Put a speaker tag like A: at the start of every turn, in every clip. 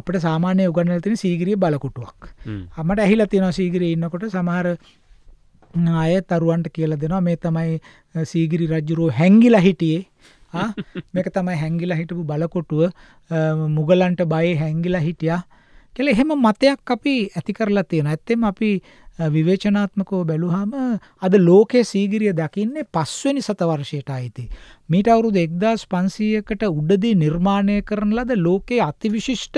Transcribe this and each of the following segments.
A: අපට සාමාන්‍ය උගන්නල තින සීගිරිය බලකුටුවක් අමට ඇහිලා තියෙනවා සීගිරී ඉන්නකොට සමහර අය තරුවන්ට කියල දෙනවා මේ තමයි සීගිරි රජ්ජුරුව හැංගිලා හිටියේ මේක තමයි හැංගිලා හිටපු බලකොටුව මුගලන්ට බයි හැංගිලා හිටියා කියලා එහෙම මතයක් අපි ඇති කරලා තියෙනවා. ඇත්තෙම අපි විවේචනාත්මකව බැලුවාම අද ලෝකයේ සීගිරිය දකින්නේ පස්වෙනි සතවර්ෂයට ආйти. මීට අවුරුදු 1500කට උඩදී නිර්මාණය කරන ලද ලෝකයේ අතිවිශිෂ්ට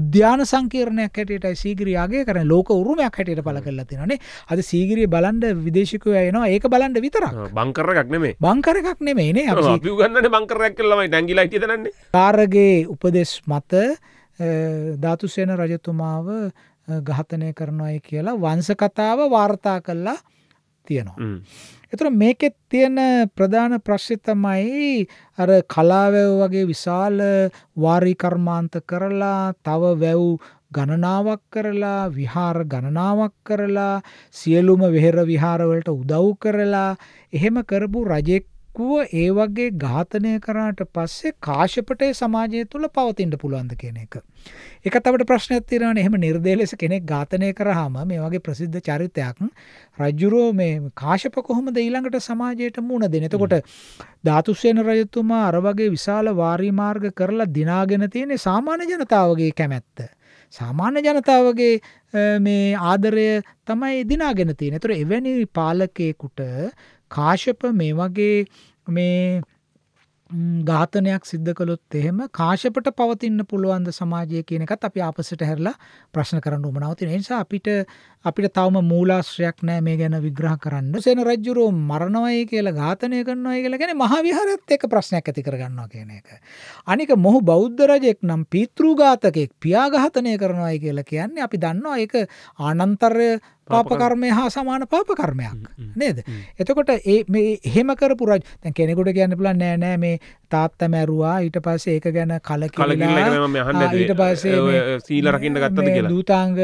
A: උද්‍යාන සංකීර්ණයක් හැටියටයි සීගිරිය ආගය කරන්නේ. ලෝක උරුමයක් හැටියට පළ කරලා තියෙනවානේ. අද සීගිරිය බලන්න විදේශිකයෝ එනවා. ඒක බලන්න විතරක්.
B: බංකර එකක් නෙමෙයි.
A: බංකර එකක් නෙමෙයි නේ. අපි
B: උගන්නන්නේ බංකරයක් කියලා තමයි ඩැංගිලා හිටියද නැන්නේ.
A: කාර්ගේ උපදේශ මත ධාතුසේන රජතුමාව ඝාතනය කරනවායි කියලා වංශ කතාව වාර්තා කළා තියෙනවා. ඒතර මේකෙත් තියෙන ප්‍රධාන ප්‍රශ්නේ තමයි අර කලාවැව වගේ විශාල වාරි කර්මාන්ත කරලා තව වැව් ගණනාවක් කරලා විහාර ගණනාවක් කරලා සියලුම වෙහෙර විහාර වලට උදව් කරලා එහෙම කරපු රජෙක් ඉක්කුව ඒ වගේ ඝාතනය කරාට පස්සේ කාශ්‍යපටේ සමාජය තුල පවතින්න පුළුවන්ද කියන එක. ඒකත් අපිට ප්‍රශ්නයක් තියෙනවානේ. එහෙම නිර්දේශ කෙනෙක් ඝාතනය කරාම මේ වගේ ප්‍රසිද්ධ චරිතයක් රජුරෝ මේ කාශ්‍යප කොහොමද ඊළඟට සමාජයට මුණ දෙන්නේ? එතකොට ධාතුසේන රජතුමා අර වගේ විශාල වාරි මාර්ග කරලා දිනාගෙන තියෙන සාමාන්‍ය ජනතාවගේ කැමැත්ත. සාමාන්‍ය ජනතාවගේ මේ ආදරය තමයි දිනාගෙන තියෙන්නේ. ඒතර එවැනි පාලකයෙකුට කාශප මේ වගේ මේ ඝාතනයක් සිද්ධ කළොත් එහෙම කාශපට පවතින්න පුළුවන්ද සමාජය කියන එකත් අපි ආපස්සට හැරලා ප්‍රශ්න කරන්න උවමනාව තියෙන නිසා අපිට අපිට තවම මූලාශ්‍රයක් නැහැ මේ ගැන විග්‍රහ කරන්න. සේන රජුරෝ මරණවයි කියලා ඝාතනය කරනවයි කියලා කියන්නේ මහ විහාරයත් එක්ක ප්‍රශ්නයක් ඇති කරගන්නවා කියන එක. අනික මොහු බෞද්ධ රජෙක් නම් පීතෘ ඝාතකෙක් පියා ඝාතනය කරනවයි කියලා කියන්නේ අපි දන්නවා ඒක ආනන්තර්ය පාපකර්මය හා සමාන පාපකර්මයක් නේද. එතකොට ඒ හෙම කරපු රජ දැන් කෙනෙකුට කියන්න පුළුවන් නෑ නෑ මේ තාත්ත මැරුවා ඊට පස්සේ ඒක ගැන කලකිරලා ඊට පස්සේ
B: සීල රකින්න ගත්තද කියලා
A: දූතාංග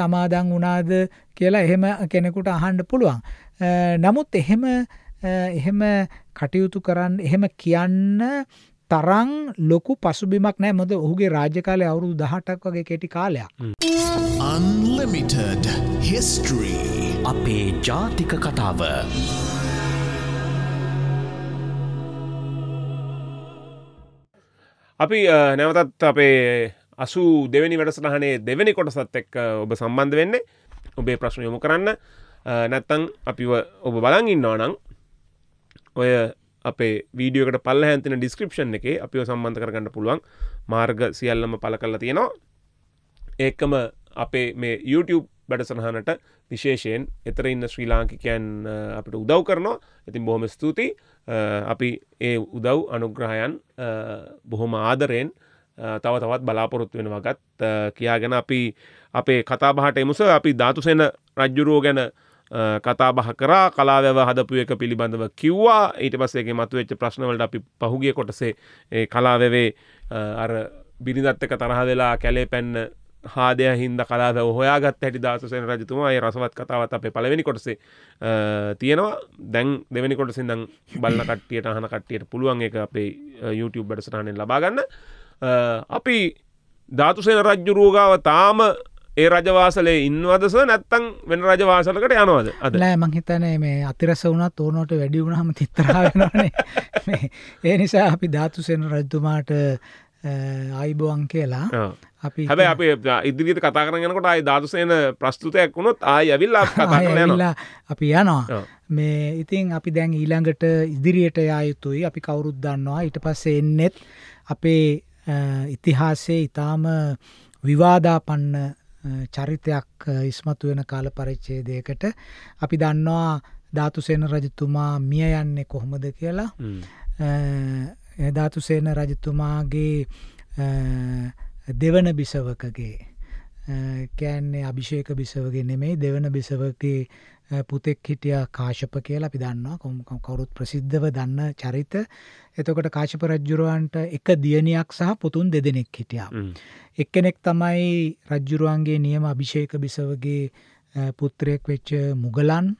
A: සමාදන් වුණාද කියලා එහෙම කෙනෙකුට අහන්න පුළුවන්. නමුත් එහෙම එහෙම කටයුතු කරන්න එහෙම කියන්න තරම් ලොකු පසුබිමක් නෑ මොද ඔහුගේ රාජකාලය අවුරුදු දහටක් වගේ කෙටි කාලයක්. Unlimited History
B: අපේ ජාතික කතාව. අපි නැවතත් අපේ අසු දෙවැනි වැඩසටහනේ දෙවැනි කොටසත් එක් ඔබ සම්බන්ධ වෙන්නේ ඔබේ ප්‍රශ්න යොමු කරන්න නැත්තං අපිව ඔබ බලන් ඉන්නවා නං ඔය අපේ වීඩියෝකට පල්ල හැතින ඩිස්ක්‍රපෂන් එක අපිෝ සම්බන්ධ කරගන්න පුළුවන් මාර්ග සියල්ලම පල කරලා තියෙනවා ඒකම අපේ මේ YouTube වැඩසරහනට විශේෂයෙන් එතර ඉන්න ශ්‍රී ලාංකිකයන් අපට උදව් කරනවා ඉතින් බොහොම ස්තුතියි අපි ඒ උදව් අනුග්‍රහයන් බොහොම ආදරයෙන් තව තවත් බලාපොරොත්තු වෙන වගත් කියාගෙන අපි අපේ කතාබහට එමුස අපි ධාතුසෙන රජ්ජුරුවෝ ගැන කතා බහ කරා කලාවව හදපු එක පිළිබඳව කිව්වා ඊට පස්සේගේ මතුවෙච්ච ප්‍රශ්නවලට අපි පහුගිය කොටසේ කලාවවේ අර බිරිඳත්තක තරහ වෙලා කැලේ පැන්න හාදය හින්ද කලාද හොයාගත් හැටි දාසසන රජතුමායි රසවත් කතාවත් අපේ පලවෙනි කොටසේ තියෙනවා දැන් දෙවැනි කොටසි දං බල්ල කට්ටියට අහන කට්ටියට පුළුවන් එක අපේ YouTube බඩසටහනෙන් ලබාගන්න අපි ධාතුසේන රජ්ජුරූගාව තාම ඒ රජවාසලේ ඉන්නවදස නැත්තං වෙන රජවාසලකට යනවද අද නෑ
A: මංහිතනේ මේ අතිරස වුණත් ඕනෝට වැඩි වුණහම තිත්තරාවෙනනේ ඒ නිසා අපි ධාතුසෙන රජතුමාට අයිබෝන් කියලා
B: අපි හැබ අප ඉදිරිත කතා කරගෙනකොට අයි ධාතුසයන ප්‍රස්තුතයක් වුණොත් ආය ඇවිල්ලා කතාලා
A: අපි යනවා මේ ඉතින් අපි දැන් ඊළඟට ඉදිරියට යුතුයි අපි කවුරුත් දන්නවා ඊට පස්සේ එන්නෙත් අපේ ඉතිහාසේ ඉතාම විවාදාපන්න චරිතයක් ඉස්මතු වෙන කාල පරිච්චේදයකට අපි දන්නවා ධාතුසේන රජතුමා මිය යන්නේ කොහොමද කියලා ධාතුසේන රජතුමාගේ දෙවන බිසවකගේ කෑන්නේ අභිෂේක බිසවගේ නෙමෙයි දෙවන බිසවගේ පුතෙක් හිටිය කාශප කියලා පිදන්නවා කොම් කවුරුත් ප්‍රසිද්ධව දන්න චරිත එතකොට කාශප රජ්ජුරුවන්ට එක දියණයක් සහ පුතුන් දෙදෙනෙක් හිටියා. එක්කෙනෙක් තමයි රජ්ජුරුවන්ගේ නියම අභිෂේක බිසවගේ පුත්‍රයෙක් වෙච්ච මුගලන්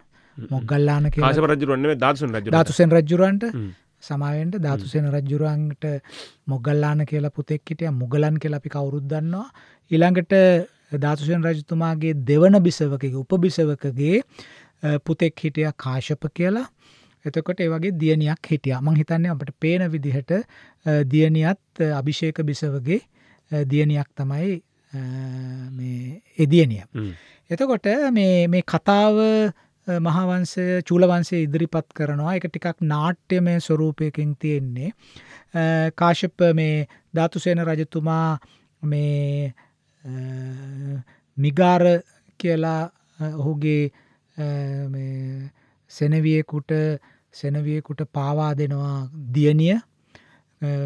A: මොගල්ලාන කාශ රජරුවන්නේ
B: දාසුන් ධාතුසෙන් රජ්ජුරුවන්ට
A: සමාවෙන්ට ධාතුසෙන රජ්ජුරුවන්ට මොගල්ලාන කියලා පුතෙක් හිටිය මුගලන් කියලා අපි කවුරුද්දන්නවා ඊළඟට ධාතුසෙන් රජතුමාගේ දෙවන බිසවකගේ උපබිසවකගේ පුතෙක් හිටිය කාශප කියලා එතකොට ඒ වගේ දියණියක් හිටියා මං හිතන්නේ අපට පේන විදිහට දියණියත් අභිෂේක බිසවගේ දියණියක් තමයි මේ එදියණිය. එතකොට මේ මේ කතාව මහාවංශය චූලවංශය ඉදිරිපත් කරනවා එක ටිකක් නාට්‍යමය ස්වරූපයකින් තියෙන්නේ. කාශප මේ ධාතුසේන රජතුමා මේ මිගාර කියලා ඔහුගේ සෙනවියකුට සෙනවියකුට පාවා දෙනවා දියණිය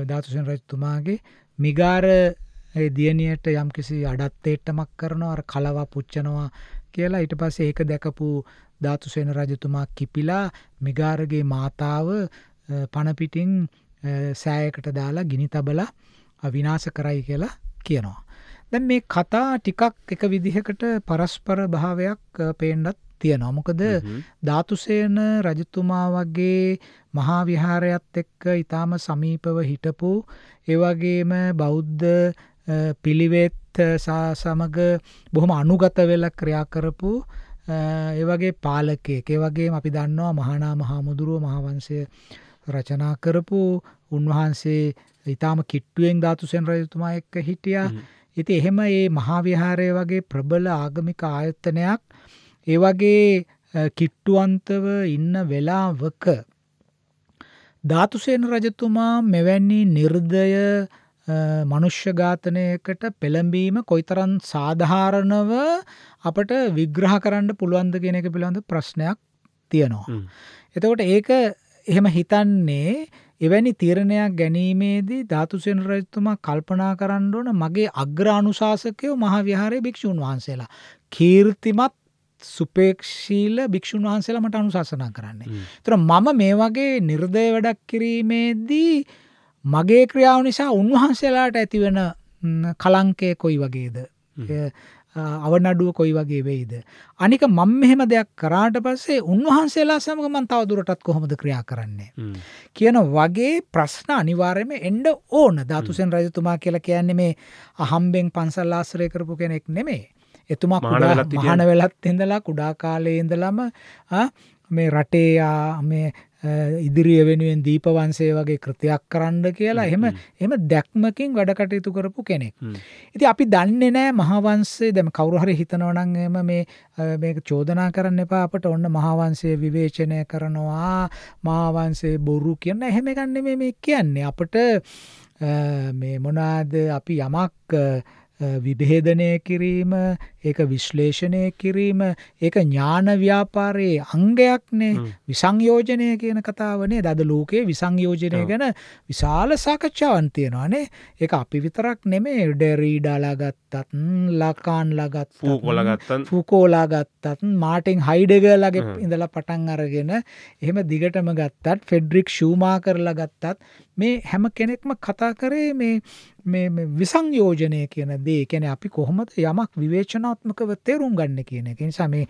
A: ධාතුසේන රජතුමාගේ මිගාර ඒ දියණියට යම්කිසි අඩත්තේට්ටමක් කරනවා අර කලවා පුච්චනවා කියලා ඊට පස්සේ ඒක දැකපු ධාතුසේන රජතුමා කිපිලා මිගාරගේ මාතාව පණ පිටින් සෑයකට දාලා ගිනි තබලා විනාශ කරයි කියලා කියනවා. දැන් මේ කතා ටිකක් එක විදිහකට පරස්පර භාවයක් පේන්නත් තියෙනවා. මොකද ධාතුසේන රජතුමා වගේ මහා විහාරයත් එක්ක ඊටාම සමීපව හිටපු ඒ වගේම බෞද්ධ පිළිවෙත් සමග බොහොම අනුගත වෙලා ක්‍රියා කරපු ඒ වගේ පාලකයෙක්. ඒ වගේම අපි දන්නවා මහානා මහමුදුරුව මහවංශය රචනා කරපු උන්වහන්සේ ඊටාම කිට්ටුවෙන් ධාතුසේන රජතුමා එක්ක හිටියා. ඉතින් එහෙම මේ මහා විහාරය වගේ ප්‍රබල ආගමික ආයතනයක් ඒ වගේ කිට්ටුවන්තව ඉන්න වෙලාවක ධාතුසේන රජතුමා මෙවැනි නිර්දය මනුෂ්‍ය ඝාතනයකට පෙළඹීම කොයිතරම් සාධාරණව අපට විග්‍රහ කරන්න පුළුවන්ද කියන එක පිළිබඳ ප්‍රශ්නයක් තියෙනවා. එතකොට ඒක එහෙම හිතන්නේ එවැනි තීරණයක් ගැනීමේදී ධාතුසේන රජතුමා කල්පනා කරන්න ඕන මගේ අග්‍ර අනුශාසකයෝ මහා විහාරයේ භික්ෂුන් වහන්සේලා කීර්තිමත් සුපේක්ෂීල භික්‍ෂූන් වහන්සේලමට අනුශාසනා කරන්නේ. තර මම මේ වගේ නිර්දය වැඩක් කිරීමේදී මගේ ක්‍රියාව නිසා උන්වහන්සේලාට ඇතිවෙන කලංකය කොයි වගේද. අවනඩුව කොයි වගේ වෙයිද. අනික මං මෙහෙම දෙයක් කරාට පස්සේ උන්වහන්සේලා සමග මන් තවදුරටත් කොහොමද ක්‍රියා කරන්නේ. කියන වගේ ප්‍රශ්න අනිවාර්යම එන්ඩ ඕන ධාතුසෙන් රජතුමා කියලා කියන්නේ මේ අහම්බෙන් පන්සල් ආශ්‍රය කරපු කෙනෙක් නෙමේ. එතුමා මහන වෙලත් ඉඳලා කුඩා කාලේ ඉඳලම මේ රටේ මේ ඉදිරිය වෙනුවෙන් දීපවන්සේ වගේ කෘතියක් කරන්න කියලා එහෙම එම දැක්මකින් වැඩකටයුතු කරපු කෙනෙක්. ඉති අපි දන්නේ නෑ මහාවන්සේ දැම කවරුහරි හිතනවනං එම මේ චෝදනා කරන්න එපා අපට ඔන්න මහාවන්සේ විවේචනය කරනවා මහාවන්සේ බොරු කියන්න එහෙම ගන්න මේ කියන්නේ අපට මේ මොනාද අපි යමක් විභේදනය කිරීම ඒක විශ්ලේෂණය කිරීම ඒක ඥාන ව්‍යාපාරයේ අංගයක්නේ විසංයෝජනය කියන කතාවනේ දද ලෝකයේ විසංයෝජනය ගැන විශාල සාකච්ඡාවන් තියෙනවානේ ඒක අපි විතරක් නෙමේ ඩෙරීඩාලා ගත්තත් ලකාන්ලා
B: ගත්තත්
A: ෆුකෝලා ගත්තත් මාටින් හයිඩගර්ලාගේ ඉඳලා පටන් අරගෙන එහෙම දිගටම ගත්තත් ෆෙඩ්රික් ෂූමා කරලා ගත්තත් මේ හැම කෙනෙක්ම කතා කරේ මේ මේ විසංයෝජනය කියන දේ කැන අපි කොහොමද යමක් විවේචනාත්මකව තේරුම් ගන්න කියන එක නිසා මේ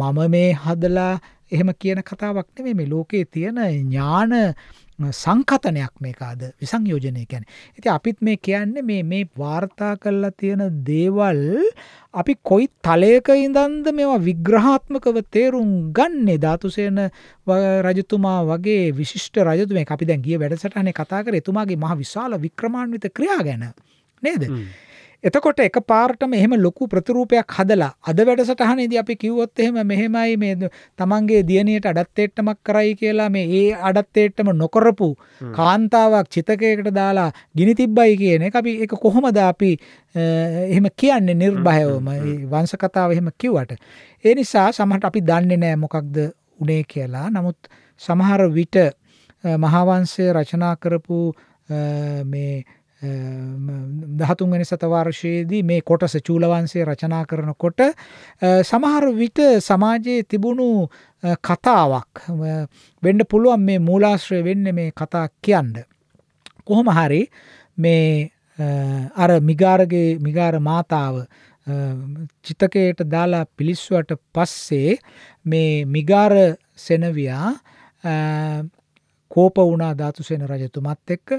A: මම මේ හදලා එහෙම කියන කතාවක් නෙමෙයි මේ ලෝකයේ තියෙන ඥාන සංකතනයක් මේක අද විසංයෝජනය කියන්නේ. ඉතින් අපිත් මේ කියන්නේ මේ මේ වාර්තා කරලා තියෙන දේවල් අපි කොයි තලයක ඉඳන්ද මේවා විග්‍රහාත්මකව තේරුම් ගන්නේ ධාතුසේන රජතුමා වගේ විශිෂ්ට රජතුමෙක් අපි දැන් ගිය වැඩසටහනේ කතා කරේ එතුමාගේ මහ විශාල වික්‍රමාන්විත ක්‍රියා ගැන නේද? එතකොට එක පාරටම එහෙම ලොකු ප්‍රතිරූපයක් හදලා අද වැඩසටහනේදී අපි කිව්වොත් එහෙම මෙහෙමයි මේ තමන්ගේ දියණියට අඩත්තේට්ටමක් කරයි කියලා මේ ඒ අඩත්තේට්ටම නොකරපු කාන්තාවක් චිතකයකට දාලා ගිනි තිබ්බයි කියන එක අපි ඒක කොහොමද අපි එහෙම කියන්නේ නිර්භයවම වංශ කතාව එහෙම කිව්වට ඒ නිසා සමහරට අපි දන්නේ නැහැ මොකක්ද උනේ කියලා නමුත් සමහර විට මහාවංශය රචනා කරපු මේ දහතුන්වැනි සතවර්ශයේදී මේ කොටස චූලවංශය රචනා කරනකොට සමහර විට සමාජයේ තිබුණු කතාවක් වෙන්න පුළුවන් මේ මූලාශ්‍රය වෙන්නේ මේ කතා කියන්න. කොහොම හරි මේ අර මිගාරගේ මිගාර මාතාව චිතකයට දාලා පිලිස්සුවට පස්සේ මේ මිගාර සෙනවියා කෝප වුණා ධාතුසේන රජතුමත් එක්ක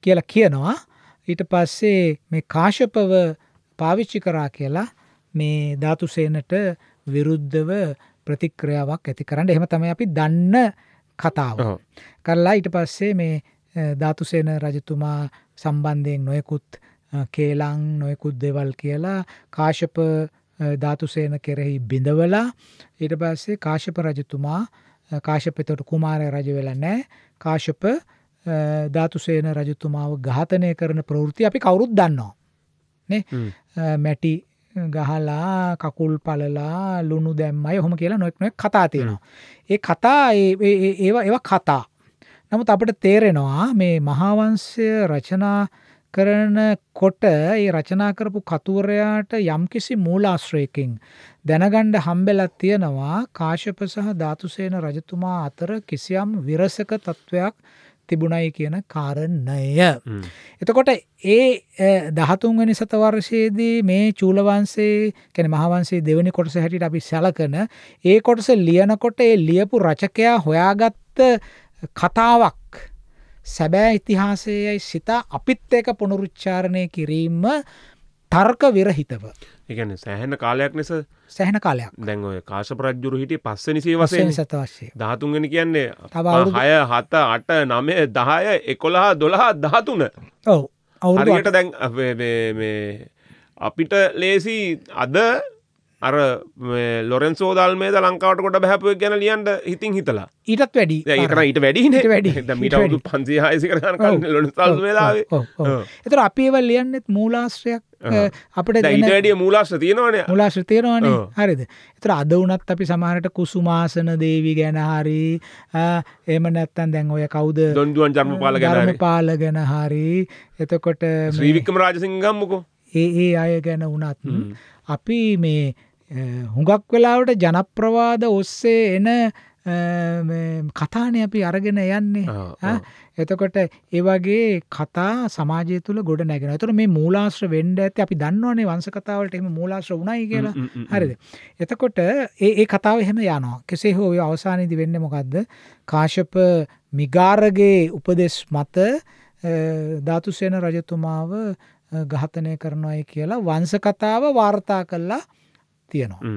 A: කියලා කියනවා ඊට පස්සේ මේ කාශපව පාවිච්චි කරා කියලා මේ ධාතුසේනට විරුද්ධව ප්‍රතික්‍රියාවක් ඇති කරන්න එහෙම තමයි අපි දන්න කතාව. කරලා ඊට පස්සේ මේ ධාතුසේන රජතුමා සම්බන්ධයෙන් නොයකුත් කේලං නොයකුත් දෙවල් කියලා කාශප ධාතුසේන කෙරෙහි බිඳවලා ඊට පස්සේ කාශප රජතුමා කාශපතට කුමාරය රජ වෙලා නෑ කාශප ධාතුසේන රජතුමාව ඝාතනය කරන ප්‍රවෘත්ති අපි කවුරුත් දන්නවා. මැටි ගහලා කකුල් පලලා ලුණු දැම්මයි හොම කියලා නොෙක් නොෙක් කතා තියෙනවා. ඒ කතා ඒවා ඒවා කතා. නමුත් අපට තේරෙනවා මේ මහාවංශය රචනා කරන කොට ඒ රචනා කරපු කතුවරයාට යම්කිසි මූලාශ්‍රයකින් දැනගණ්ඩ හම්බෙලත් තියෙනවා කාශප සහ ධාතුසේන රජතුමා අතර කිසියම් විරසක තත්ත්වයක් තිබුණයි කියන කාරණය. එතකොට ඒ දහතුන්වනි සතවර්ශයේදී මේ චූලවන්සේ කැන මහවන්සේ දෙවනි කොටස හැටිට අපි සැලකන ඒ කොටස ලියනකොට ඒ ලියපු රචකයා හොයාගත්ත කතාවක් සැබෑ ඉතිහාසයයි සිතා අපිත් ඒක පුනරුච්චාරණය කිරීම තර්ක විරහිතව
B: එකන සෑහන කාලයක් ලෙස
A: සැහන කාලයක්
B: දැන් ඔය කාශ ප්‍රජ්ජුරු හිටි පස්ස නිසේ වසයෙන් සතවශය ධාතුන්ගෙන කියන්නේ හය හත අට නමය දහය එකොළහා දොළහා ධාතුන ඔව අවුට දැන් අපිට ලේසි අද අර ලොරෙන්සෝ දල්මේ ලංකාවට කොට බැහැපුව ගැන ලියන්ට හිතින් හිතලා ඊටත් වැඩි ඒකන ඊට වැඩි වැඩි මටු පන්සේ හයසි කරන ලොනසල් වෙලාවේ
A: එතර අපේවල් ලියන්නෙත් මූලාශ්‍රයක් අපට වැඩිය
B: මූලාශ්‍ර තියෙනවන
A: මුලාශ තේරවාන හරිද එතර අද වනත් අපි සමහරට කුසුමාසන දේවී ගැන හරි එම නැත්තන් දැන් ඔය කවුද දොන්දුවන්
B: ජර්ම පාල ගැන
A: පාල ගැන හරි එතකොට ශ්‍රීවික්කම රාජසිංගම්මකෝ ඒ ඒ අය ගැන වනත් අපි මේ හුඟක් වෙලාවට ජනප්‍රවාද ඔස්සේ එන කතාන අපි අරගෙන යන්නේ එතකොට ඒවගේ කතා සමාජය තුළ ගොඩ නැගෙන තුර මේ මූලාශ්‍ර වෙන්ඩ ඇති අපි දන්නවනේ වංස කතාවට එම මූලාශ්‍ර වුණයි කියලා හරිද එතකොට ඒ කතාව එහෙම යනවා කෙසේ හෝ අවසානීදි වෙන්න මොකක්ද කාශප මිගාරගේ උපදෙස් මත ධාතුසේන රජතුමාව ඝාතනය කරනවායි කියලා වංස කතාව වාර්තා කල්ලා තියෙනවා.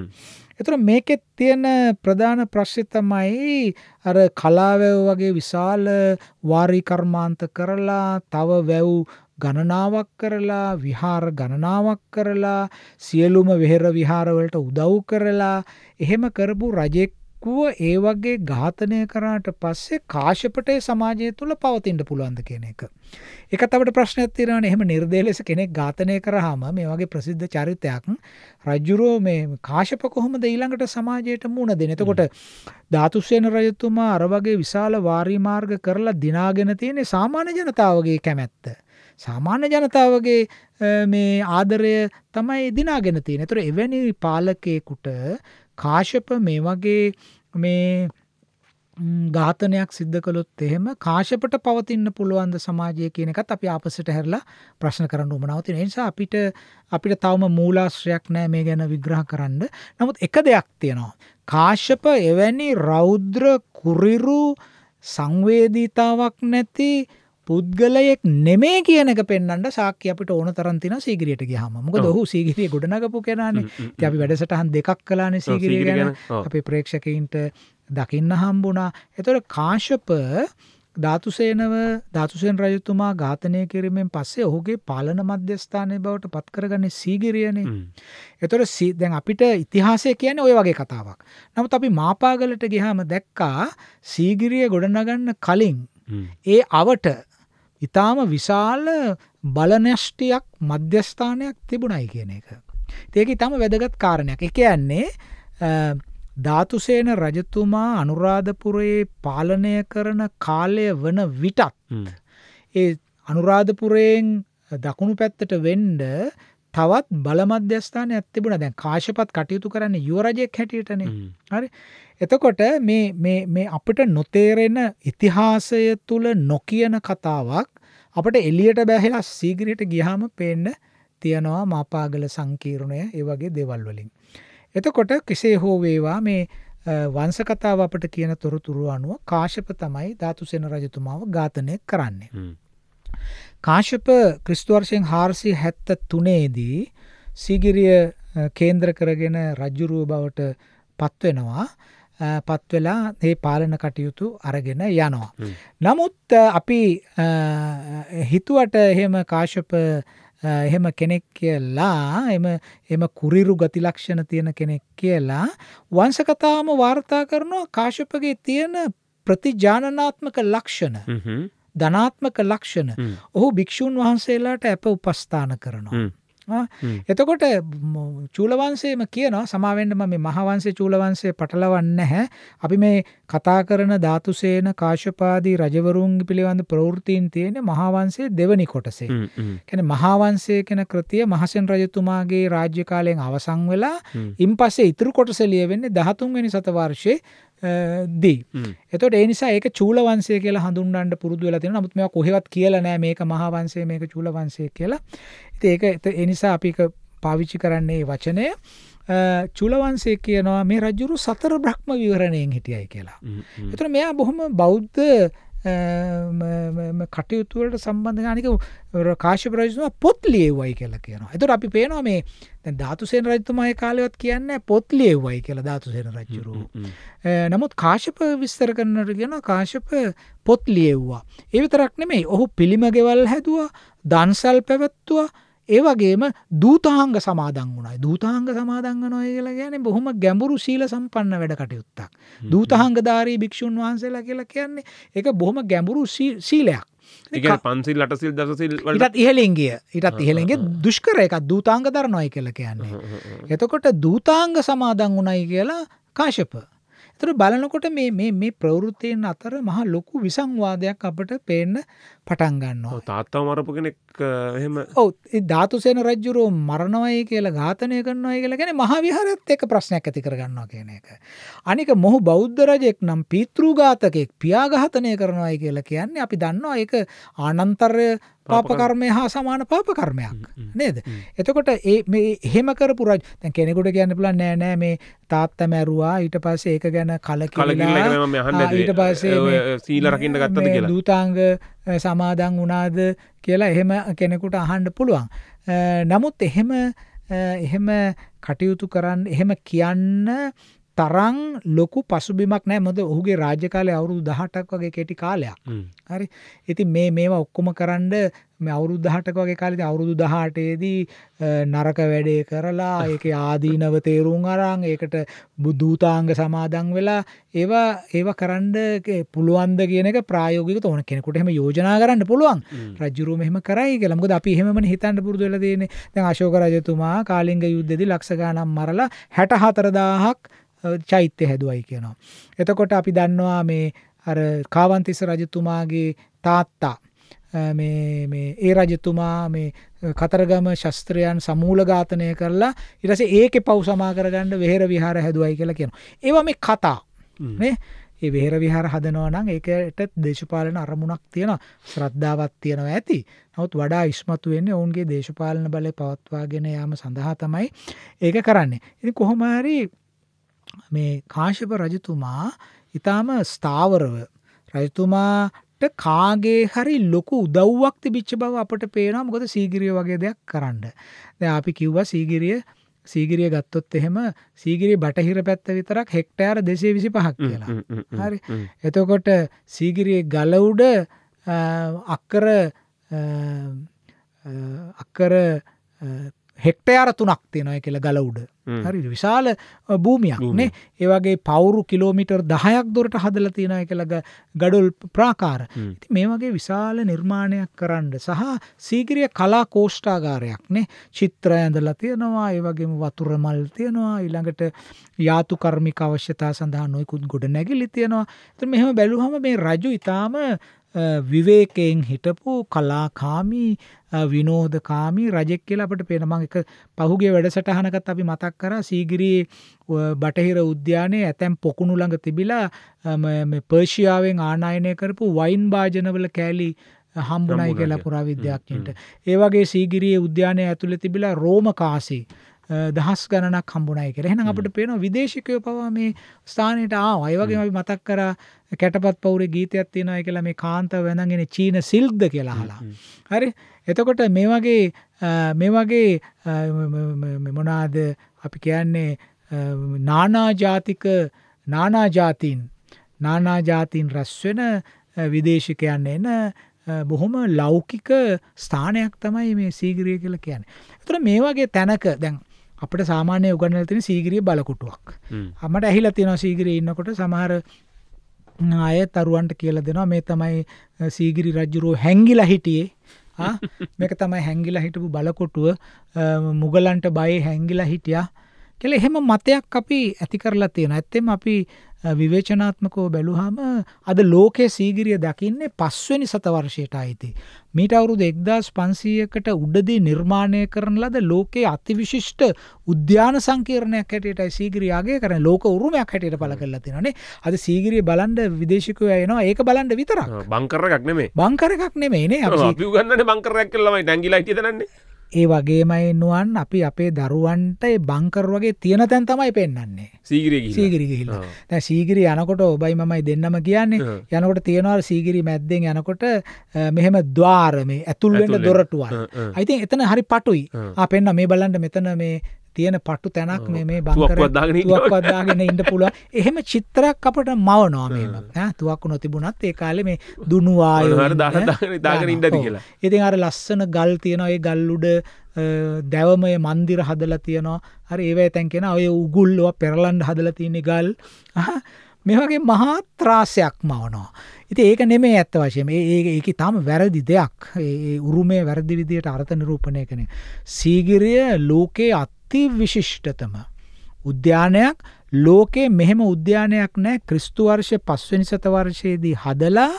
A: එතකොට මේකෙත් තියෙන ප්‍රධාන ප්‍රශ්නේ තමයි අර කලාවැව වගේ විශාල වාරි කර්මාන්ත කරලා තව වැව් ගණනාවක් කරලා විහාර ගණනාවක් කරලා සියලුම වෙහෙර විහාර වලට උදව් කරලා එහෙම කරපු රජෙක් ඉක්කුව ඒ වගේ ඝාතනය කරාට පස්සේ කාශ්‍යපටේ සමාජය තුල පවතින්න පුළුවන්ද කියන එක. ඒකත් අපිට ප්‍රශ්නයක් තියෙනවානේ. එහෙම නිර්දේශ ලෙස කෙනෙක් ඝාතනය කරාම මේ වගේ ප්‍රසිද්ධ චරිතයක් රජුරෝ මේ කාශ්‍යප කොහොමද ඊළඟට සමාජයට මුණ දෙන්නේ? එතකොට ධාතුසේන රජතුමා අර වගේ විශාල වාරි මාර්ග කරලා දිනාගෙන තියෙන සාමාන්‍ය ජනතාවගේ කැමැත්ත. සාමාන්‍ය ජනතාවගේ මේ ආදරය තමයි දිනාගෙන තියෙන. ඒතර එවැනි පාලකයෙකුට කාශප මේ වගේ මේ ඝාතනයක් සිද්ධ කළොත් එහෙම කාශපට පවතින්න පුළුවන් ද සමාජය කියන එකත් අපි ආපස්සට හැරලා ප්‍රශ්න කරන්න උවමනාව තියෙන නිසා අපිට අපිට තවම මූලාශ්‍රයක් නැහැ මේ ගැන විග්‍රහ කරන්න. නමුත් එක දෙයක් තියෙනවා. කාශ්‍යප එවැනි රෞද්‍ර කුරිරු සංවේදීතාවක් නැති පුද්ගලයෙක් නෙමේ කියන එක පෙන්වන්න සාක්ෂි අපිට ඕන තරම් තියෙනවා සීගිරියට ගියාම. මොකද ඔහු සීගිරිය ගොඩනගපු කෙනානේ. ඉතින් අපි වැඩසටහන් දෙකක් කළානේ සීගිරිය ගැන. අපේ ප්‍රේක්ෂකයින්ට දකින්න හම්බුණා. ඒතකොට කාශ්‍යප ධාතුසේනව ධාතුසේන රජතුමා ඝාතනය කිරීමෙන් පස්සේ ඔහුගේ පාලන මධ්‍යස්ථානය බවට පත් කරගන්නේ සීගිරියනේ. ඒතකොට දැන් අපිට ඉතිහාසය කියන්නේ ওই වගේ කතාවක්. නමුත් අපි මාපාගලට ගියාම දැක්කා සීගිරිය ගොඩනගන්න කලින් ඒ අවට ඊටාම විශාල බලනැෂ්ටියක් මධ්‍යස්ථානයක් තිබුණයි කියන එක. ඒක ඊටාම වැදගත් කාරණයක්. ඒ කියන්නේ ධාතුසේන රජතුමා අනුරාධපුරයේ පාලනය කරන කාලය වන විටත් ඒ අනුරාධපුරයෙන් දකුණු පැත්තට වෙන්ඩ තවත් බල මධ්‍යස්ථානයක් තිබුණා. දැන් කාශ්‍යපත් කටයුතු කරන්නේ යුවරජෙක් හැටියටනේ. හරි. එතකොට මේ මේ මේ අපිට නොතේරෙන ඉතිහාසය තුල නොකියන කතාවක් අපිට එළියට බැහැලා සීග්‍රයට ගියාම පේන්න තියනවා මාපාගල සංකීර්ණය ඒ වගේ දේවල් වලින්. එතකොට කෙසේ හෝ වේවා මේ වංශ කතාව අපට කියන තොරතුරු අනුව කාශ්‍යප තමයි ධාතුසේන රජතුමාව ඝාතනය කරන්නේ. කාශ්‍යප ක්‍රිස්තු වර්ෂයෙන් 473 දී සීගිරිය කේන්ද්‍ර කරගෙන රජුරුව බවට පත් වෙනවා. පත් වෙලා මේ පාලන කටයුතු අරගෙන යනවා. නමුත් අපි හිතුවට එහෙම කාශ්‍යප එහෙම කෙනෙක් කියලා එම එම කුරිරු ගති ලක්ෂණ තියෙන කෙනෙක් කියලා වංශකතාවම වාර්තා කරනවා කාශ්‍යපගේ තියෙන ප්‍රතිජානනාත්මක ලක්ෂණ. ධනාත්මක ලක්ෂණ ඔහු භික්ෂූන් වහන්සේලාට අප උපස්ථාන කරනවා. එතකොට චූලවංශයේම කියනවා සමාවෙන්න මම මේ මහවංශේ චූලවංශේ පටලවන්නේ නැහැ. අපි මේ කතා කරන ධාතුසේන කාශ්‍යපාදී රජවරුන් පිළිබඳ ප්‍රවෘත්තීන් තියෙන මහවංශයේ දෙවනි කොටසේ. කියන්නේ මහවංශය කියන කෘතිය මහසෙන් රජතුමාගේ රාජ්‍ය කාලයෙන් අවසන් වෙලා ඉන්පස්සේ ඉතුරු කොටස ලියවෙන්නේ 13 වෙනි සතවර්ෂයේ දී. එතකොට ඒ නිසා ඒක චූල වංශය කියලා හඳුන්වන්න පුරුදු වෙලා තියෙනවා. නමුත් මේවා කොහෙවත් කියලා නෑ මේක මහා වංශය මේක චූල වංශය කියලා. ඉතින් ඒක ඒ නිසා අපි ඒක පාවිච්චි කරන්නේ වචනය චූල වංශය කියනවා මේ රජුරු සතර බ්‍රහ්ම විවරණයෙන් හිටියයි කියලා. එතකොට මෙයා බොහොම බෞද්ධ කටයුතු වලට සම්බන්ධ අනික කාශ්‍යප රජතුමා පොත් ලියුවයි කියලා කියනවා. එතකොට අපි පේනවා මේ දැන් ධාතුසේන රජතුමාගේ කාලෙවත් කියන්නේ පොත් ලියුවයි කියලා ධාතුසේන රජුරෝ. නමුත් කාශ්‍යප විස්තර කරනට කියනවා කාශ්‍යප පොත් ලියුවා. ඒ විතරක් නෙමෙයි ඔහු පිළිම ගෙවල් හැදුවා, දන්සල් පැවැත්තුවා ඒ වගේම දූතාංග සමාදන් වුණා. දූතාංග සමාදන් වෙනවා කියලා කියන්නේ බොහොම ගැඹුරු සීල සම්පන්න වැඩ කටයුත්තක්. දූතාංගධාරී භික්ෂුන් වහන්සේලා කියලා කියන්නේ ඒක බොහොම ගැඹුරු සීලයක්.
B: ඒ කියන්නේ පන්සිල් අටසිල් දසසිල් වලට ඊටත් ඉහළින් ගිය. ඊටත් ඉහළින් ගිය
A: දුෂ්කර එකක් දූතාංග දරනවායි කියලා කියන්නේ. එතකොට දූතාංග සමාදන් වුණයි කියලා කාශ්‍යප ඒතර බලනකොට මේ මේ මේ ප්‍රවෘත්තියන් අතර මහා ලොකු විසංවාදයක් අපට පේන්න පටන්
B: ගන්නවා. තාත්තා මරපු කෙනෙක් එහෙම ඔව්
A: ඒ ධාතුසේන රජුරෝ මරණවයි කියලා ඝාතනය කරනවයි කියලා කියන්නේ මහා විහාරයත් එක්ක ප්‍රශ්නයක් ඇති කර ගන්නවා කියන එක. අනික මොහු බෞද්ධ රජෙක් නම් පීතෘ ඝාතකෙක් පියා ඝාතනය කරනවයි කියලා කියන්නේ අපි දන්නවා ඒක ආනන්තර්ය පාපකර්මය හා සමාන පාපකර්මයක් නේද. එතකොට ඒ හෙම කරපු රජ දැන් කෙනෙකුට කියන්න පුළන් නෑ නෑ මේ තාත්ත මැරුවා ඊට පස්සේ ඒක ගැන කල ඊට පස්සේ
B: සීලරකින්න ගත්තද කියලා
A: දූතාංග සමාදන් වුණාද කියලා එහෙම කෙනෙකුට අහන්ඩ පුළුවන්. නමුත් එහෙම එහෙම කටයුතු කරන්න එහෙම කියන්න තරම් ලොකු පසුබිමක් නෑ මොද ඔහුගේ රාජ්‍යකාලය අවුරුදු දහටක් වගේ කෙටි කාලයක් හරි ඉති මේ මේවා ඔක්කොම කරන්ඩ මේ අවුරුදු දහටක වගේ කාලෙද අවුරුදු දහටේදී නරක වැඩේ කරලා ඒක ආදීනව තේරුම් අරං ඒකට බුද්ධූතාංග සමාදන් වෙලා ඒවා ඒව කරන්ඩ පුළුවන්ද කියනක ප්‍රායෝගික තෝන කෙනෙකුට හෙම යෝජනා කරන්න පුළුවන් රජුරුම මෙහම කරයි කළමුද අපි හෙම හිතන්න පුරදු වෙලදන දැන් අශෝක රජතුමා කාලින්ග යුද්ධදි ලක්ෂගානම් මරලා හැට හතරදාහක් චෛත්‍ය හැදුවයි කියනවා. එතකොට අපි දන්නවා මේ අර කාවන්තිස රජතුමාගේ තාත්තා මේ මේ ඒ රජතුමා මේ කතරගම ශස්ත්‍රයන් සමූල ඝාතනය කරලා ඊට පස්සේ ඒකේ පව් සමා කරගන්න වෙහෙර විහාර හැදුවයි කියලා කියනවා. ඒවා මේ කතා නේ ඒ වෙහෙර විහාර හදනවා නම් ඒකට දේශපාලන අරමුණක් තියෙනවා ශ්‍රද්ධාවක් තියෙනවා ඇති. නමුත් වඩා ඉස්මතු වෙන්නේ ඔවුන්ගේ දේශපාලන බලය පවත්වාගෙන යාම සඳහා තමයි ඒක කරන්නේ. ඉතින් කොහොම හරි මේ කාශප රජතුමා ඉතාම ස්ථාවරව රජතුමාට කාගේ හරි ලොකු උදව්වක් තිබිච්ච බව අපට පේනවා මොකද සීගිරිය වගේ දෙයක් කරන්න. දැන් අපි කිව්වා සීගිරිය සීගිරිය ගත්තොත් එහෙම සීගිරිය බටහිර පැත්ත විතරක් හෙක්ටයාර 225ක් කියලා. හරි. එතකොට සීගිරියේ ගල උඩ අක්කර අක්කර හෙක්ටයාර තුනක් තියෙනය කියල ගල උඩ හරි විශාල භූමියක් නේ ඒවගේ පවුරු කිලෝමිටර් දහයක් දුරට හදල තියෙනය කළඟ ගඩුල් ප්‍රාකාර ඉති මේ වගේ විශාල නිර්මාණයක් කරන්න සහ සීගිරිය කලා කෝෂ්ඨාගාරයක් නේ චිත්‍ර ඇඳල තියෙනවා ඒවගේම වතුර මල් තියෙනවා ඉළඟට යාතු කර්මික අවශ්‍යතා සඳහා නොයකුත් ගොඩ නැගිලි තියෙනවා තු මෙහම බැලුහම මේ රජු ඉතාම විවේකයෙන් හිටපු කලාකාමී විනෝදකාමී රජෙක් කියලා අපිට පේනවා. මම එක පහුගිය වැඩසටහනකත් අපි මතක් කරා සීගිරියේ බටහිර උද්‍යානයේ ඇතැම් පොකුණු ළඟ තිබිලා මේ පර්ෂියාවෙන් ආනයනය කරපු වයින් භාජනවල කෑලි හම්බුණයි කියලා පුරාවිද්‍යාඥයන්ට. ඒ වගේ සීගිරියේ උද්‍යානයේ ඇතුළේ තිබිලා රෝම කාසී දහස් ගණනක් හම්බුණයි කියලා. එහෙනම් අපිට පේනවා විදේශිකයෝ පවා මේ ස්ථානයට ආවා. ඒ වගේම අපි මතක් කරා කැටපත් පවුරේ ගීතයක් තියෙනවා කියලා මේ කාන්තාව වැඳගෙන චීන සිල්ක්ද කියලා අහලා. හරි. එතකොට මේ වගේ මේ වගේ මොනාද අපි කියන්නේ නානාජාතික නානාජාතින් නානාජාතින් රැස්වෙන විදේශිකයන් එන බොහොම ලෞකික ස්ථානයක් තමයි මේ සීග්‍රිය කියලා කියන්නේ. එතකොට මේ වගේ තැනක දැන් අපට සාමාන්‍ය උගන්නල තින සීගිරිය බලකොටුවක් අමට ඇහිලා තියෙනවා සීගිරිය ඉන්නකොට සමහර අය තරුවන්ට කියල දෙනවා මේ තමයි සීගිරි රජ්ජුරුව හැංගිල හිටියේ මේක තමයි හැංගිලා හිටපු බලකොටුව මුගලන්ට බයි හැංගිලා හිටියා කෙල එහෙම මතයක් අපි ඇති කරලා තියෙන ඇත්තෙම අපි විවේචනාත්මකව බැලුවාම අද ලෝකයේ සීගිරිය දකින්නේ පස්වෙනි සතවර්ෂයට අයිති. මීට අවුරුදු 1500කට උඩදී නිර්මාණය කරන ලද ලෝකයේ අතිවිශිෂ්ට උද්‍යාන සංකීර්ණයක් හැටියටයි සීගිරිය ආගේ කරන්නේ. ලෝක උරුමයක් හැටියට පළ කරලා තියෙනවානේ. අද සීගිරිය බලන්න විදේශිකයෝ එනවා. ඒක බලන්න විතරක්.
B: බංකරයක් නෙමෙයි.
A: බංකරයක් නෙමෙයි නේ. අපි
B: උගන්නන්නේ බංකරයක් කියලා ළමයි දැංගිලා හිටියද නැන්නේ.
A: ඒ වගේමයි නුවන් අපි අපේ දරුවන්ට බංකර වගේ තියෙන තැන් තමයි පෙන්න්නේ
B: සීගිරිගිහිල
A: සීගිරි යනකොට ඔබයි මමයි දෙන්නම කියන්නේ යනකොට තියෙනවල් සීගිරි මැද්දෙන් යනකොට මෙහෙම ද්වාරම ඇතුල්වෙන්න දොරටුවන් අයිතින් එතන හරි පටුයි පෙන්න්න මේ බලන්ට මෙතන මේ තියෙන පටු තැනක් මේ මේ බංකරේ තුවක්කුවක් දාගෙන ඉන්න පුළුවන්. එහෙම චිත්‍රයක් අපට මවනවා මේම. ඈ තුවක්කු නොතිබුණත් ඒ කාලේ මේ දුනු ආයෝ දාගෙන ඉන්නද කියලා. ඉතින් අර ලස්සන ගල් තියෙනවා ඒ ගල් උඩ දැවමය මන්දිර හදලා තියෙනවා. හරි ඒවයි තැන් කියන ඔය උගුල්ලව පෙරලන්න හදලා තියෙන ගල්. මේ වගේ මහා ත්‍රාසයක් මවනවා. ඉතින් ඒක නෙමේ ඇත්ත වශයෙන් මේ ඒක තාම වැරදි දෙයක්. ඒ උරුමය වැරදි විදියට අර්ථ නිරූපණය කරන. සීගිරිය ලෝකේ අතිවිශිෂ්ටතම උද්‍යානයක් ලෝකේ මෙහෙම උද්‍යානයක් නෑ ක්‍රිස්තු වර්ෂ 5 වෙනි සතවර්ෂයේදී හදලා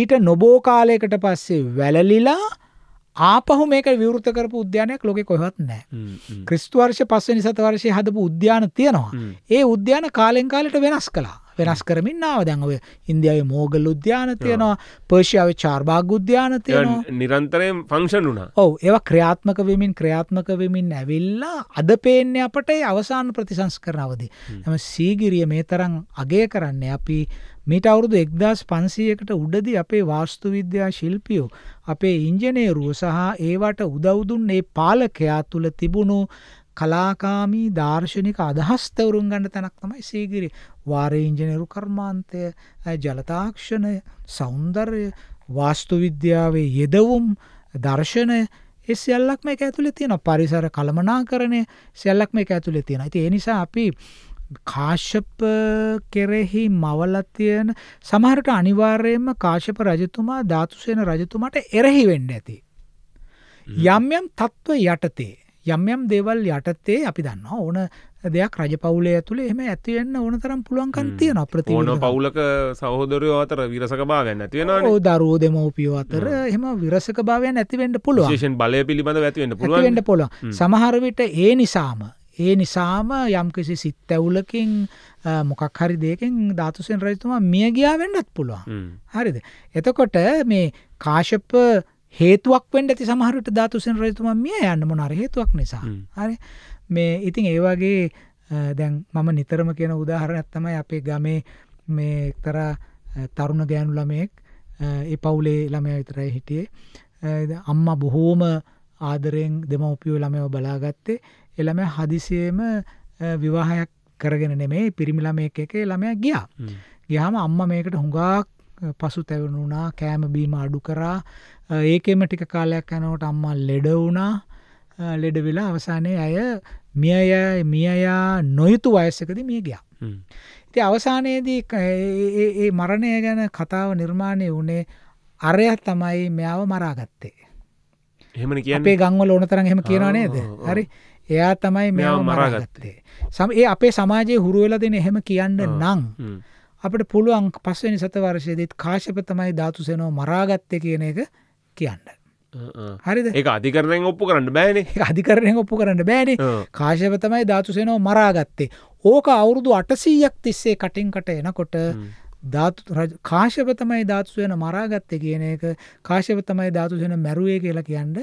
A: ඊට නොබෝ කාලයකට පස්සේ වැළලිලා ආපහු මේක විවෘත කරපු උද්‍යානයක් ලෝකෙ කොහෙවත් නැහැ. ක්‍රිස්තු වර්ෂ 5 වෙනි සතවර්ෂයේ හදපු උද්‍යාන තියෙනවා. ඒ උද්‍යාන කාලෙන් කාලෙට වෙනස් කළා. වෙනස් කරමින් ආව දැන් ඔය ඉන්දියාවේ මෝගල් උද්‍යාන තියෙනවා පර්ෂියාවේ චාර්භාග උද්‍යාන තියෙනවා
B: නිරන්තරයෙන් ෆංක්ෂන් වුණා.
A: ඔව් ඒවා ක්‍රියාත්මක වෙමින් ක්‍රියාත්මක වෙමින් ඇවිල්ලා අද පේන්නේ අපට ඒ අවසාන ප්‍රතිසංස්කරණ අවදී. එම සීගිරිය මේ තරම් අගය කරන්නේ අපි මීට අවුරුදු එක්දස් පන්සීයකට උඩදි අපේ වාස්තු විද්‍යා ශිල්පියෝ අපේ ඉංජනේරුව සහ ඒවට උදවුදුන් ඒ පාලකයා තුළ තිබුණු කලාකාමී දාර්ශනික අදහස්තවරුන් ගන්න තැනක් තමයි සීගිරි වාරයංජනරු කර්මාන්තය ජලතාක්ෂණය සෞන්දර්ය වාස්තු විද්‍යාවේ යෙදවුම් දර්ශනය ඒ සියල්ලක්ම එක ඇතුළේ තියෙන පරිසර කළමනාකරණය සියල්ලක්ම එක ඇතුළේ තියෙන. ඉතින් ඒ නිසා අපි කාශ්‍යප කෙරෙහි මවලා තියෙන සමහරට අනිවාර්යයෙන්ම කාශ්‍යප රජතුමා ධාතුසේන රජතුමාට එරෙහි වෙන්න ඇති. යම් යම් තත්ත්ව යටතේ යම් යම් දේවල් යටත්තේ අපි දන්නවා ඕන දෙයක් රජ පවුලය තුළ එහම ඇතිවෙන්න ඕන තරම් පුළුවන්කන් තියෙන අප්‍රති ඕන
B: පවුලක සහෝදරය අතර විරසක භාවයන්න ඇතිවෙන දරුවෝ
A: දෙමවපියෝ අතර එම විරසක භාවයන් ඇතිවෙන්ට පුළුවන්
B: බලය පිළිබඳ ඇතිවෙන්න පුළුවන්ට
A: පොළ සමහරවිට ඒ නිසාම ඒ නිසාම යම්කිසි සිත්තැවුලකින් මොකක් හරි දෙකින් ධාතුසෙන් රජතුමා මිය ගියා වෙන්නත් පුළුවන් හරිද එතකොට මේ කාශප හේතුවක් වෙන්න ඇති සමහරට ධාතුසෙන් රජතුමා මිය යන්න මොන හරි හේතුවක් නිසා. හරි. මේ ඉතින් ඒ වගේ දැන් මම නිතරම කියන උදාහරණයක් තමයි අපේ ගමේ මේ එක්තරා තරුණ ගෑනු ළමයෙක් ඒ පවුලේ ළමයා විතරයි හිටියේ. අම්මා බොහෝම ආදරයෙන් දෙමව්පියෝ ළමයව බලාගත්තේ. ඒ ළමයා හදිසියෙම විවාහයක් කරගෙන නෙමේ පිරිමි ළමයෙක් එකේ ළමයා ගියා. ගියාම අම්මා මේකට හුඟක් පසු තැවුණා කෑම බීම අඩු කරා ඒකෙම ටික කාලයක් යනකොට අම්මා ලෙඩ වුණා ලෙඩ වෙලා අවසානයේ අය මියය මියයා නොයුතු වයසකදී මිය ගියා. ඉතින් අවසානයේදී ඒ මරණය ගැන කතාව නිර්මාණය වුණේ අරයා තමයි මෙයාව මරාගත්තේ. එහෙම කියන්නේ ගංවල ඕන තරම් එහෙම කියනවා නේද? හරි. එයා තමයි මෙයාව මරාගත්තේ. සම ඒ අපේ සමාජයේ හුරු වෙලා දෙන එහෙම කියන්න නම් අපිට පුළුවන් පස්වෙනි සතවර්ෂයේදීත් කාශ්‍යප තමයි ධාතු සේනෝ මරාගත්තේ කියන එක
B: කියන්න. හරිද? ඒක අධිකරණයෙන් ඔප්පු කරන්න බෑනේ. ඒක
A: අධිකරණයෙන් ඔප්පු කරන්න බෑනේ. කාශ්‍යප තමයි ධාතු සේනෝ මරාගත්තේ. ඕක අවුරුදු 800ක් තිස්සේ කටින් කට එනකොට ධාතු කාශ්‍යප තමයි ධාතු සේන මරාගත්තේ කියන එක කාශ්‍යප තමයි ධාතු සේන මැරුවේ කියලා කියන්න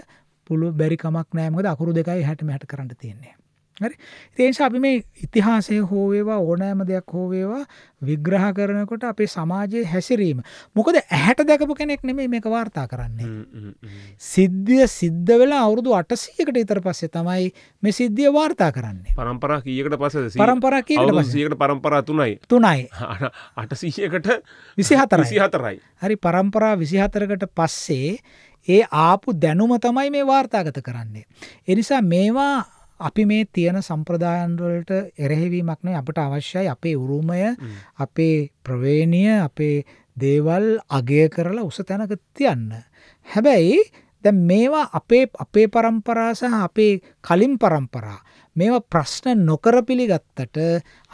A: පුළු බැරි කමක් නෑ මොකද අකුරු දෙකයි හැට මැට කරන්න තියෙන්නේ. හරි ඒනිසා අපි මේ ඉතිහාසය හෝවේවා ඕනෑම දෙයක් හෝවේවා විග්‍රහ කරනකොට අපේ සමාජයේ හැසිරීම මොකද ඇහැට දැකපු කෙනෙක් නෙමේ මේක වාර්තා කරන්නේ සිද්ධිය සිද්ධ වෙලා අවුරුදු අටසීකට ඉතර පස්සේ තමයි මේ සිද්ධිය වාර්තා කරන්නේ
B: පරම්පරා කීකට පස පරම්පරා කීට පරම්පරා තුනයි තුනයි අටසීයකට විසි හතර හතරයි
A: හරි පරම්පරා විසිහතරකට පස්සේ ඒ ආපු දැනුම තමයි මේ වාර්තාගත කරන්නේ එනිසා මේවා අපි මේ තියෙන සම්ප්‍රදායන්වලට එරෙහිවීමක් නෙවෙයි අපට අවශ්‍යයි අපේ උරුමය අපේ ප්‍රවේණිය අපේ දේවල් අගය කරලා උස තැනක තියන්න. හැබැයි දැන් මේවා අපේ අපේ પરම්පරා සහ අපේ කලින් પરම්පරා මේවා ප්‍රශ්න නොකර පිළිගත්තට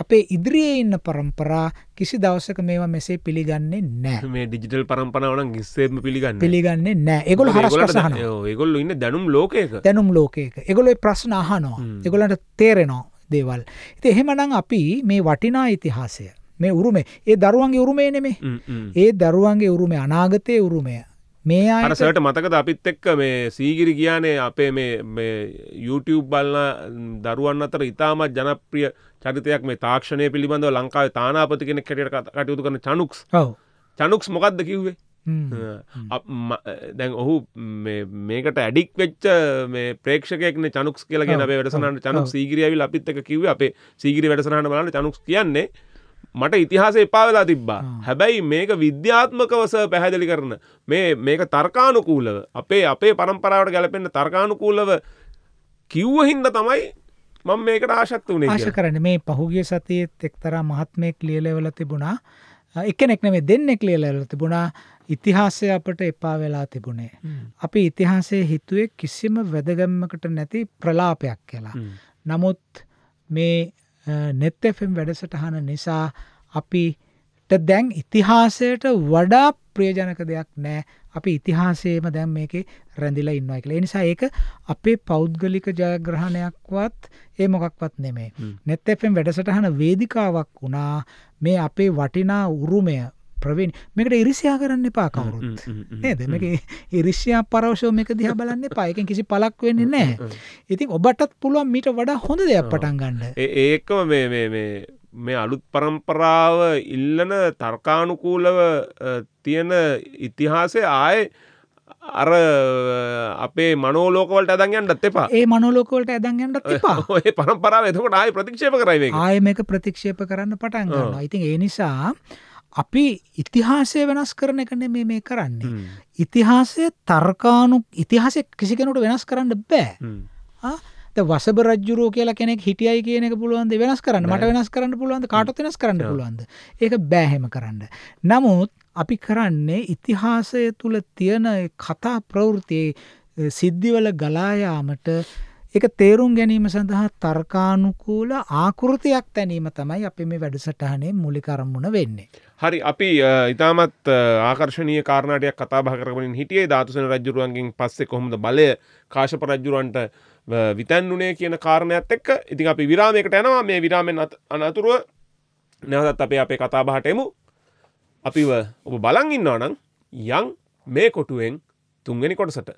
A: අපේ ඉදිරියේ ඉන්න પરම්පරා කිසි දවසක මේවා මෙසේ පිළිගන්නේ
B: නැහැ. මේ ඩිජිටල් પરම්පරාව නම් කිසිසේත්ම පිළිගන්නේ පිළිගන්නේ
A: නැහැ. ඒගොල්ලෝ හරස්
B: ඒගොල්ලෝ ඉන්නේ දැනුම් ලෝකයක. දැනුම්
A: ලෝකයක. ඒගොල්ලෝ ප්‍රශ්න අහනවා. ඒගොල්ලන්ට තේරෙනවා දේවල්. ඉතින් එහෙමනම් අපි මේ වටිනා ඉතිහාසය මේ උරුමේ ඒ දරුවන්ගේ උරුමේ නෙමේ. ඒ දරුවන්ගේ උරුමේ අනාගතයේ උරුමය මේ අරසට
B: මතකද අපිත් එක්ක මේ සීගිරි කියානේ අපේ මේ YouTube බලන දරුවන් අතර ඉතාමත් ජනප්‍රිය චරිතයක් මේ තාක්ෂණය පිළිබඳව ලංකාවේ තානාපති කෙනෙක් හැටියට කටයුතු කරන චනුක්ස් චනුක්ස් මොකක්ද කිව්වේ දැන් ඔහු මේකට ඇඩික් වෙච්ච මේ ප්‍රේක්ෂකෙක්න චනුක්ස් කියලගෙන අපේ වැඩසනට චනුක් සීගිරියවිල් අපිත් එක කිව අපේ සීගිරි වැඩසනහන බලන්න චනුක්ස් කියන්නේ මට ඉතිහාස එපා වෙලා තිබ්බා හැබැයි මේක විද්‍යාත්මකවස පැහැදිලි කරන මේ මේක තර්කානුකූලව අපේ අපේ පරම්පරාවට ගැලපෙන්න තර්කානුකූලව කිව්ව හින්දා තමයි මම මේකට ආශත් වුණේ ආශ
A: කරන්නේ මේ පහුගිය සතියේත් එක්තරා මහත්මයෙක් ලියලවල තිබුණා එකෙනෙක් නෙමෙයි දෙන්නෙක් ලියලවල තිබුණා ඉතිහාසය අපට එපා වෙලා තිබුණේ. අපි ඉතිහාසයේ හිතුවේ කිසිම වැදගැම්මකට නැති ප්‍රලාපයක් කියලා. නමුත් මේ net fm වැඩසටහන නිසා අපිට දැන් ඉතිහාසයට වඩා ප්‍රියජනක දෙයක් නෑ අපි ඉතිහාසයේම දැන් මේකේ රැඳිලා ඉන්නවා කියලා. ඒ නිසා ඒක අපේ පෞද්ගලික ජයග්‍රහණයක්වත් ඒ මොකක්වත් නෙමෙයි. net fm වැඩසටහන වේදිකාවක් වුණා මේ අපේ වටිනා උරුමය ප්‍රවීන් මේකට ඉරිසියා කරන්න එපා කවුරුත් නේද මේක ඉරිසියා පරවශෝ මේක දිහා බලන්න පායකෙන් කිසි පලක් වෙන්නේ නැහැ ඉතින් ඔබටත් පුළුවන් මීට වඩා හොඳ දෙයක් පටන් ගන්න
B: ඒකම මේ මේ මේ මේ අලුත් පරම්පරාව ඉල්ලන තර්කානුකූලව තියෙන ඉතිහාසය ආය අර අපේ මනෝලෝකවලට ඇදගන්නත් එපා ඒ
A: මනෝලෝකවලට ඇදගන්නත්
B: එපා ඒ පරම්පරාව එතකොට ආය ප්‍රතික්ෂේප කරයි
A: ආය මේක ප්‍රතික්ෂේප කරන්න පටන් ගන්නවා ඉතින් ඒ නිසා අපි ඉතිහාසය වෙනස් කරන එකන මේ මේ කරන්නේ. ඉතිහාසය තර්කානු ඉතිහාසය කිසි කෙනට වෙනස් කරන්න බෑ වසබ රජරෝ කියලා කෙනෙක් හිටියයි කියනෙ පුළුවන්ද වෙනස් කරන්න මට වෙනස් කරන්න පුළුවන්ද කාට වෙනස් කරන්න පුළුවන්ද ඒක බෑහෙම කරන්න. නමුත් අපි කරන්නේ ඉතිහාසය තුළ තියෙන කතා ප්‍රවෘතියේ සිද්ධිවල ගලායාමට එක තේරුම් ගැනීම සඳහා තර්කානුකූල ආකෘතියක් තැනීම තමයි අපි මේ වැඩසටහනේ මුලිකරමුණ වෙන්නේ.
B: හරි අපි ඉතාමත් ආකර්ශණය කාරණටයක් කතාභාකරමින් හිටියේ ධාතුසන රජරුවන්ගෙන් පස්සෙ කොහොමද බලය කාශප රජ්ජුරුවන්ට විතැන්නුනේ කියන කාරණයක්ත් එක්ක ඉතින් අපි විරාමයකට යනවා මේ විරාමෙන් අනතුරුව නැහදත් අපේ අපේ කතාබාටෙමු අපිව ඔබ බලන් ඉන්නවා නම් යං මේ කොටුවෙන් තුන්ගනි කොටසට